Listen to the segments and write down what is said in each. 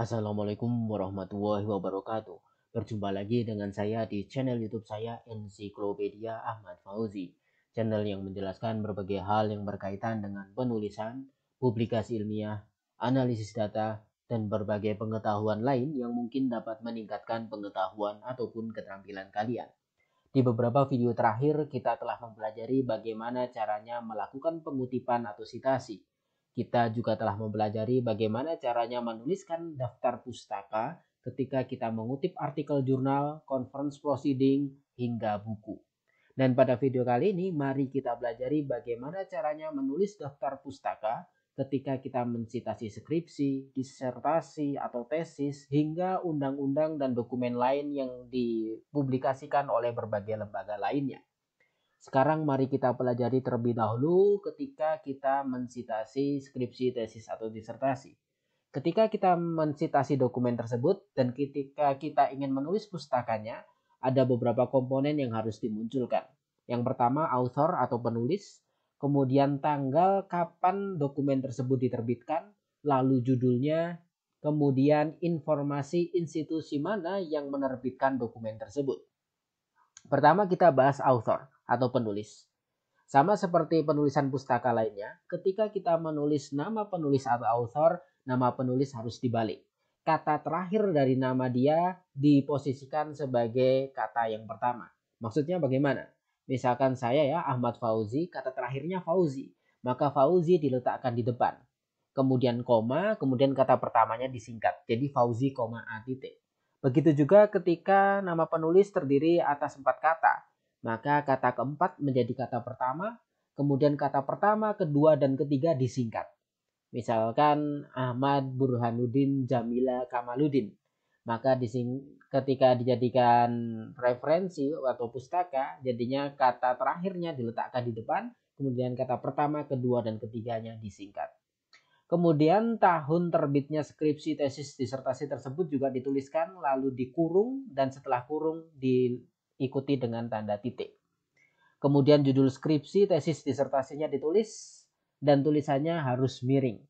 Assalamualaikum warahmatullahi wabarakatuh. Berjumpa lagi dengan saya di channel YouTube saya Ensiklopedia Ahmad Fauzi. Channel yang menjelaskan berbagai hal yang berkaitan dengan penulisan, publikasi ilmiah, analisis data, dan berbagai pengetahuan lain yang mungkin dapat meningkatkan pengetahuan ataupun keterampilan kalian. Di beberapa video terakhir kita telah mempelajari bagaimana caranya melakukan pengutipan atau sitasi kita juga telah mempelajari bagaimana caranya menuliskan daftar pustaka ketika kita mengutip artikel jurnal, conference proceeding, hingga buku. Dan pada video kali ini, mari kita belajar bagaimana caranya menulis daftar pustaka ketika kita mencitasi skripsi, disertasi, atau tesis, hingga undang-undang dan dokumen lain yang dipublikasikan oleh berbagai lembaga lainnya. Sekarang mari kita pelajari terlebih dahulu ketika kita mensitasi skripsi, tesis, atau disertasi. Ketika kita mensitasi dokumen tersebut dan ketika kita ingin menulis pustakanya, ada beberapa komponen yang harus dimunculkan. Yang pertama, author atau penulis, kemudian tanggal kapan dokumen tersebut diterbitkan, lalu judulnya, kemudian informasi institusi mana yang menerbitkan dokumen tersebut. Pertama kita bahas author atau penulis. Sama seperti penulisan pustaka lainnya, ketika kita menulis nama penulis atau author, nama penulis harus dibalik. Kata terakhir dari nama dia diposisikan sebagai kata yang pertama. Maksudnya bagaimana? Misalkan saya ya Ahmad Fauzi, kata terakhirnya Fauzi. Maka Fauzi diletakkan di depan. Kemudian koma, kemudian kata pertamanya disingkat. Jadi Fauzi koma A titik. Begitu juga ketika nama penulis terdiri atas empat kata, maka kata keempat menjadi kata pertama, kemudian kata pertama, kedua, dan ketiga disingkat. Misalkan Ahmad Burhanuddin Jamila Kamaluddin, maka dising ketika dijadikan referensi atau pustaka, jadinya kata terakhirnya diletakkan di depan, kemudian kata pertama, kedua, dan ketiganya disingkat. Kemudian tahun terbitnya skripsi, tesis, disertasi tersebut juga dituliskan lalu dikurung dan setelah kurung diikuti dengan tanda titik. Kemudian judul skripsi, tesis, disertasinya ditulis dan tulisannya harus miring.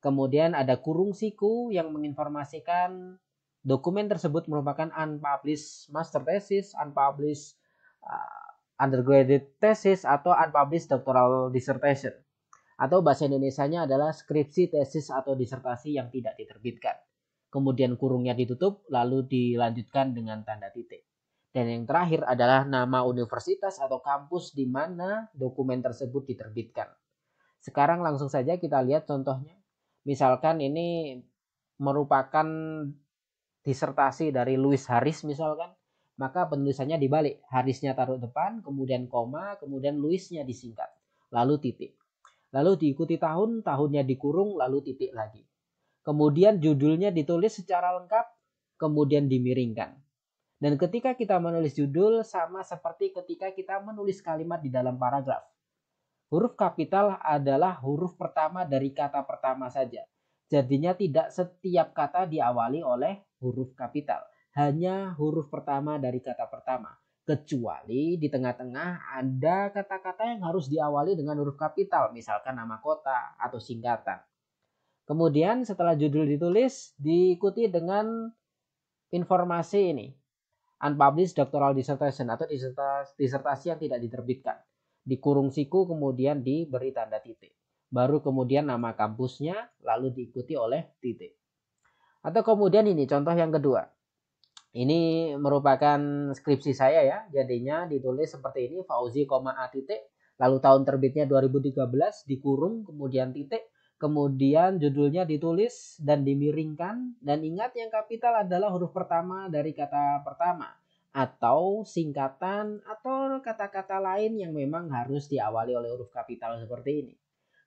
Kemudian ada kurung siku yang menginformasikan dokumen tersebut merupakan unpublished master thesis, unpublished uh, undergraduate thesis atau unpublished doctoral dissertation atau bahasa Indonesia-nya adalah skripsi, tesis, atau disertasi yang tidak diterbitkan. Kemudian kurungnya ditutup, lalu dilanjutkan dengan tanda titik. Dan yang terakhir adalah nama universitas atau kampus di mana dokumen tersebut diterbitkan. Sekarang langsung saja kita lihat contohnya. Misalkan ini merupakan disertasi dari Louis Harris misalkan, maka penulisannya dibalik. Harrisnya taruh depan, kemudian koma, kemudian Louisnya disingkat, lalu titik lalu diikuti tahun, tahunnya dikurung, lalu titik lagi. Kemudian judulnya ditulis secara lengkap, kemudian dimiringkan. Dan ketika kita menulis judul sama seperti ketika kita menulis kalimat di dalam paragraf. Huruf kapital adalah huruf pertama dari kata pertama saja. Jadinya tidak setiap kata diawali oleh huruf kapital. Hanya huruf pertama dari kata pertama kecuali di tengah-tengah ada kata-kata yang harus diawali dengan huruf kapital, misalkan nama kota atau singkatan. Kemudian setelah judul ditulis, diikuti dengan informasi ini, unpublished doctoral dissertation atau disertasi, yang tidak diterbitkan. Dikurung siku kemudian diberi tanda titik. Baru kemudian nama kampusnya lalu diikuti oleh titik. Atau kemudian ini contoh yang kedua. Ini merupakan skripsi saya ya, jadinya ditulis seperti ini Fauzi, A titik, lalu tahun terbitnya 2013 dikurung kemudian titik, kemudian judulnya ditulis dan dimiringkan dan ingat yang kapital adalah huruf pertama dari kata pertama atau singkatan atau kata-kata lain yang memang harus diawali oleh huruf kapital seperti ini.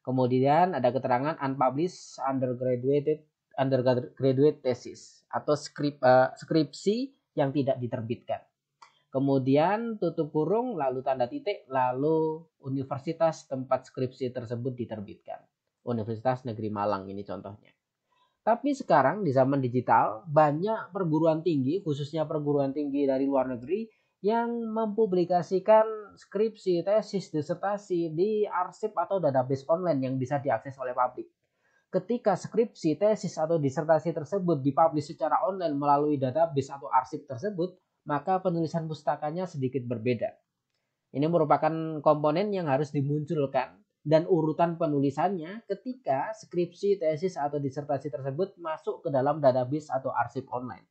Kemudian ada keterangan unpublished, undergraduate undergraduate thesis atau skrip, uh, skripsi yang tidak diterbitkan. Kemudian tutup kurung lalu tanda titik lalu universitas tempat skripsi tersebut diterbitkan. Universitas Negeri Malang ini contohnya. Tapi sekarang di zaman digital banyak perguruan tinggi khususnya perguruan tinggi dari luar negeri yang mempublikasikan skripsi, tesis, disertasi di arsip atau database online yang bisa diakses oleh publik ketika skripsi, tesis, atau disertasi tersebut dipublish secara online melalui database atau arsip tersebut, maka penulisan pustakanya sedikit berbeda. Ini merupakan komponen yang harus dimunculkan dan urutan penulisannya ketika skripsi, tesis, atau disertasi tersebut masuk ke dalam database atau arsip online.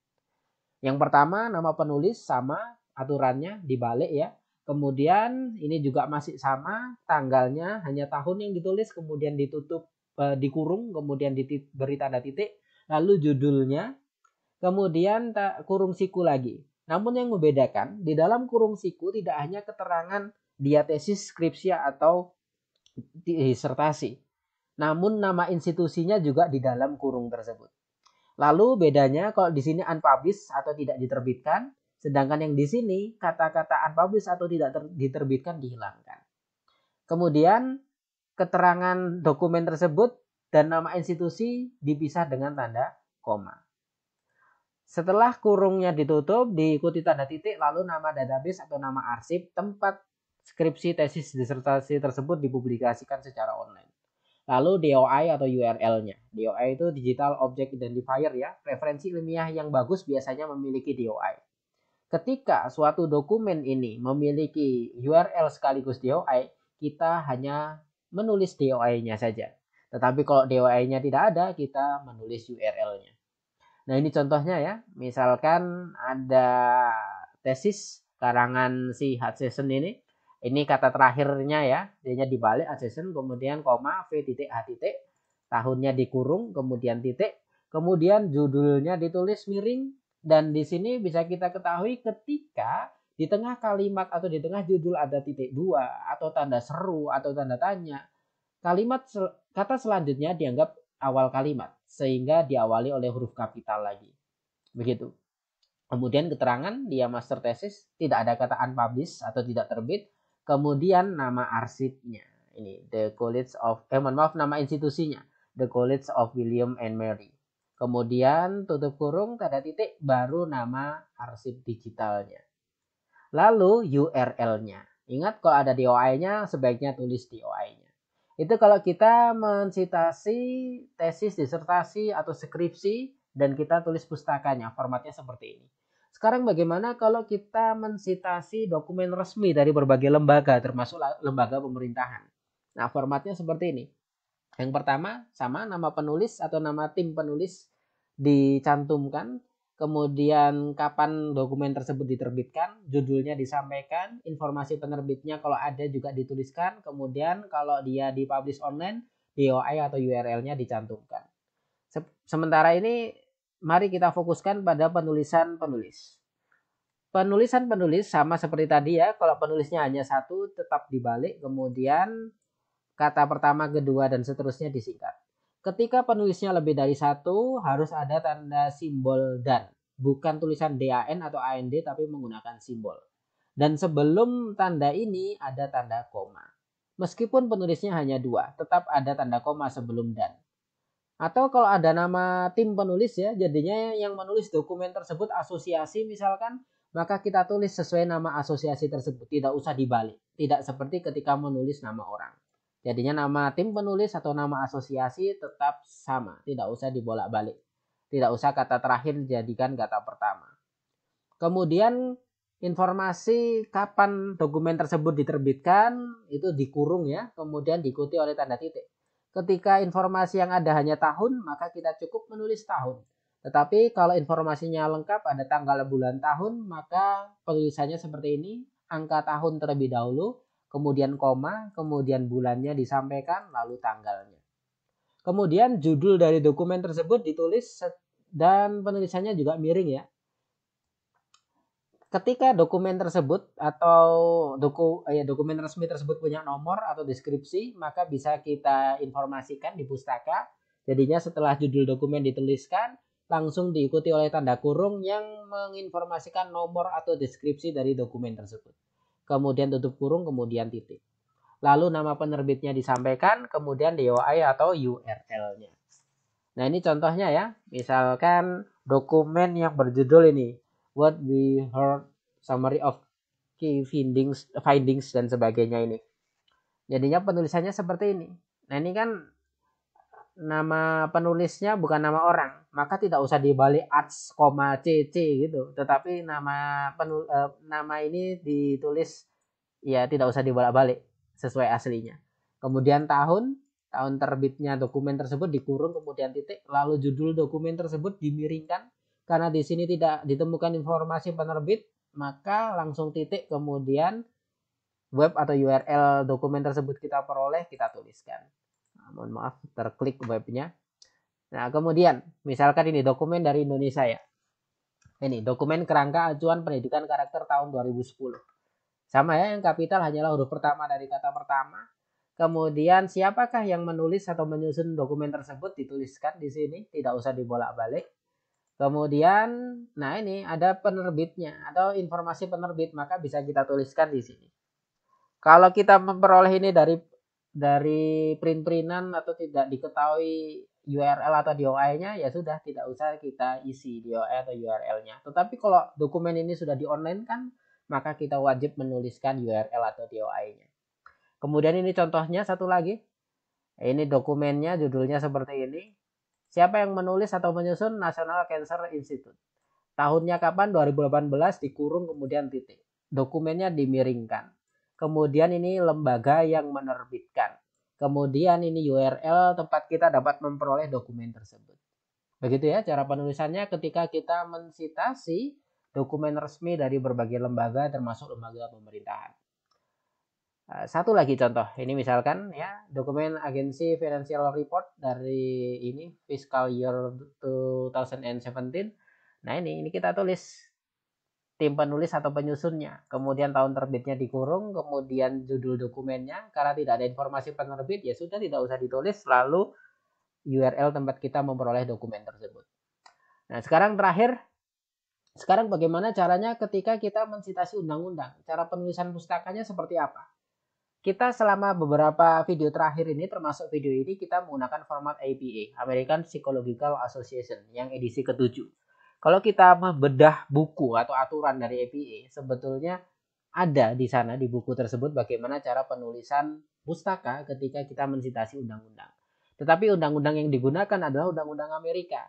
Yang pertama, nama penulis sama aturannya dibalik ya. Kemudian ini juga masih sama tanggalnya, hanya tahun yang ditulis kemudian ditutup Eh, dikurung kemudian diberi beri tanda titik lalu judulnya kemudian tak kurung siku lagi namun yang membedakan di dalam kurung siku tidak hanya keterangan diatesis skripsi atau disertasi namun nama institusinya juga di dalam kurung tersebut lalu bedanya kalau di sini unpublished atau tidak diterbitkan Sedangkan yang di sini kata-kata unpublished atau tidak diterbitkan dihilangkan. Kemudian keterangan dokumen tersebut dan nama institusi dipisah dengan tanda koma. Setelah kurungnya ditutup, diikuti tanda titik, lalu nama database atau nama arsip tempat skripsi, tesis, disertasi tersebut dipublikasikan secara online. Lalu DOI atau URL-nya. DOI itu Digital Object Identifier ya. Referensi ilmiah yang bagus biasanya memiliki DOI. Ketika suatu dokumen ini memiliki URL sekaligus DOI, kita hanya menulis DOI-nya saja. Tetapi kalau DOI-nya tidak ada, kita menulis URL-nya. Nah, ini contohnya ya. Misalkan ada tesis karangan si Hutchison ini. Ini kata terakhirnya ya. Dia dibalik Hutchison, kemudian koma V titik H titik. Tahunnya dikurung, kemudian titik. Kemudian judulnya ditulis miring. Dan di sini bisa kita ketahui ketika di tengah kalimat atau di tengah judul ada titik dua atau tanda seru atau tanda tanya, kalimat sel kata selanjutnya dianggap awal kalimat sehingga diawali oleh huruf kapital lagi. Begitu. Kemudian keterangan dia master tesis tidak ada kata unpublished atau tidak terbit. Kemudian nama arsipnya. Ini The College of eh maaf nama institusinya, The College of William and Mary. Kemudian tutup kurung tanda titik baru nama arsip digitalnya lalu URL-nya. Ingat kalau ada DOI-nya sebaiknya tulis DOI-nya. Itu kalau kita mensitasi tesis, disertasi atau skripsi dan kita tulis pustakanya, formatnya seperti ini. Sekarang bagaimana kalau kita mensitasi dokumen resmi dari berbagai lembaga termasuk lembaga pemerintahan. Nah, formatnya seperti ini. Yang pertama sama nama penulis atau nama tim penulis dicantumkan kemudian kapan dokumen tersebut diterbitkan, judulnya disampaikan, informasi penerbitnya kalau ada juga dituliskan, kemudian kalau dia dipublish online, DOI atau URL-nya dicantumkan. sementara ini mari kita fokuskan pada penulisan penulis. Penulisan penulis sama seperti tadi ya, kalau penulisnya hanya satu tetap dibalik, kemudian kata pertama, kedua, dan seterusnya disingkat. Ketika penulisnya lebih dari satu, harus ada tanda simbol dan. Bukan tulisan DAN atau AND tapi menggunakan simbol. Dan sebelum tanda ini ada tanda koma. Meskipun penulisnya hanya dua, tetap ada tanda koma sebelum dan. Atau kalau ada nama tim penulis ya, jadinya yang menulis dokumen tersebut asosiasi misalkan, maka kita tulis sesuai nama asosiasi tersebut, tidak usah dibalik. Tidak seperti ketika menulis nama orang. Jadinya nama tim penulis atau nama asosiasi tetap sama, tidak usah dibolak-balik. Tidak usah kata terakhir dijadikan kata pertama. Kemudian informasi kapan dokumen tersebut diterbitkan itu dikurung ya, kemudian diikuti oleh tanda titik. Ketika informasi yang ada hanya tahun, maka kita cukup menulis tahun. Tetapi kalau informasinya lengkap ada tanggal bulan tahun, maka penulisannya seperti ini, angka tahun terlebih dahulu, kemudian koma, kemudian bulannya disampaikan, lalu tanggalnya. Kemudian judul dari dokumen tersebut ditulis dan penulisannya juga miring ya. Ketika dokumen tersebut atau doku, ya, dokumen resmi tersebut punya nomor atau deskripsi, maka bisa kita informasikan di pustaka. Jadinya setelah judul dokumen dituliskan, langsung diikuti oleh tanda kurung yang menginformasikan nomor atau deskripsi dari dokumen tersebut kemudian tutup kurung, kemudian titik. Lalu nama penerbitnya disampaikan, kemudian DOI atau URL-nya. Nah ini contohnya ya, misalkan dokumen yang berjudul ini, What We Heard Summary of Key Findings, findings dan sebagainya ini. Jadinya penulisannya seperti ini. Nah ini kan nama penulisnya bukan nama orang, maka tidak usah dibalik arts, cc gitu. Tetapi nama penul, uh, nama ini ditulis ya tidak usah dibolak-balik sesuai aslinya. Kemudian tahun, tahun terbitnya dokumen tersebut dikurung kemudian titik, lalu judul dokumen tersebut dimiringkan karena di sini tidak ditemukan informasi penerbit, maka langsung titik kemudian web atau URL dokumen tersebut kita peroleh kita tuliskan mohon maaf terklik webnya nah kemudian misalkan ini dokumen dari Indonesia ya ini dokumen kerangka acuan pendidikan karakter tahun 2010 sama ya yang kapital hanyalah huruf pertama dari kata pertama kemudian siapakah yang menulis atau menyusun dokumen tersebut dituliskan di sini tidak usah dibolak-balik Kemudian, nah ini ada penerbitnya atau informasi penerbit, maka bisa kita tuliskan di sini. Kalau kita memperoleh ini dari dari print-printan atau tidak diketahui URL atau DOI-nya ya sudah tidak usah kita isi DOI atau URL-nya. Tetapi kalau dokumen ini sudah di online kan maka kita wajib menuliskan URL atau DOI-nya. Kemudian ini contohnya satu lagi. Ini dokumennya judulnya seperti ini. Siapa yang menulis atau menyusun National Cancer Institute? Tahunnya kapan? 2018 dikurung kemudian titik. Dokumennya dimiringkan. Kemudian ini lembaga yang menerbitkan. Kemudian ini URL tempat kita dapat memperoleh dokumen tersebut. Begitu ya cara penulisannya ketika kita mensitasi dokumen resmi dari berbagai lembaga termasuk lembaga pemerintahan. Nah, satu lagi contoh, ini misalkan ya dokumen agensi financial report dari ini fiscal year 2017. Nah ini ini kita tulis tim penulis atau penyusunnya, kemudian tahun terbitnya dikurung, kemudian judul dokumennya, karena tidak ada informasi penerbit, ya sudah tidak usah ditulis, lalu URL tempat kita memperoleh dokumen tersebut. Nah, sekarang terakhir, sekarang bagaimana caranya ketika kita mensitasi undang-undang? Cara penulisan pustakanya seperti apa? Kita selama beberapa video terakhir ini, termasuk video ini, kita menggunakan format APA, American Psychological Association, yang edisi ketujuh kalau kita membedah buku atau aturan dari APA, sebetulnya ada di sana di buku tersebut bagaimana cara penulisan pustaka ketika kita mensitasi undang-undang. Tetapi undang-undang yang digunakan adalah undang-undang Amerika.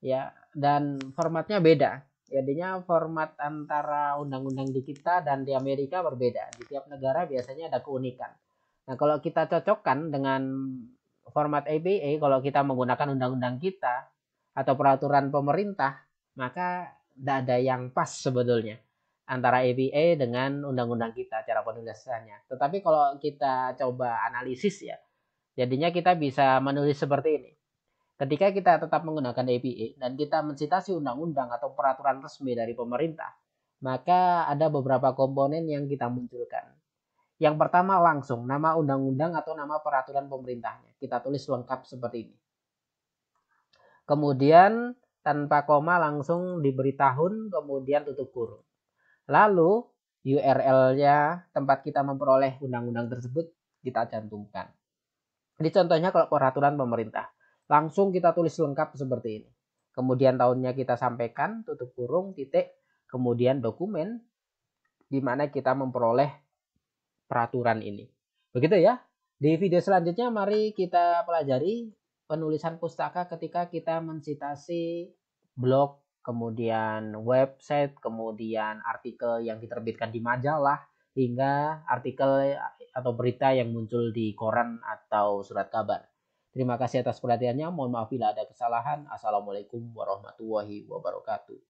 Ya, dan formatnya beda. Jadinya format antara undang-undang di kita dan di Amerika berbeda. Di tiap negara biasanya ada keunikan. Nah, kalau kita cocokkan dengan format APA, kalau kita menggunakan undang-undang kita atau peraturan pemerintah, maka tidak ada yang pas sebetulnya antara APA dengan undang-undang kita cara penulisannya. Tetapi kalau kita coba analisis ya, jadinya kita bisa menulis seperti ini. Ketika kita tetap menggunakan APA dan kita mencitasi undang-undang atau peraturan resmi dari pemerintah, maka ada beberapa komponen yang kita munculkan. Yang pertama langsung nama undang-undang atau nama peraturan pemerintahnya. Kita tulis lengkap seperti ini. Kemudian tanpa koma langsung diberi tahun kemudian tutup kurung. Lalu URL-nya tempat kita memperoleh undang-undang tersebut kita cantumkan. Jadi contohnya kalau peraturan pemerintah langsung kita tulis lengkap seperti ini. Kemudian tahunnya kita sampaikan tutup kurung titik kemudian dokumen di mana kita memperoleh peraturan ini. Begitu ya. Di video selanjutnya mari kita pelajari penulisan pustaka ketika kita mencitasi blog, kemudian website, kemudian artikel yang diterbitkan di majalah, hingga artikel atau berita yang muncul di koran atau surat kabar. Terima kasih atas perhatiannya. Mohon maaf bila ada kesalahan. Assalamualaikum warahmatullahi wabarakatuh.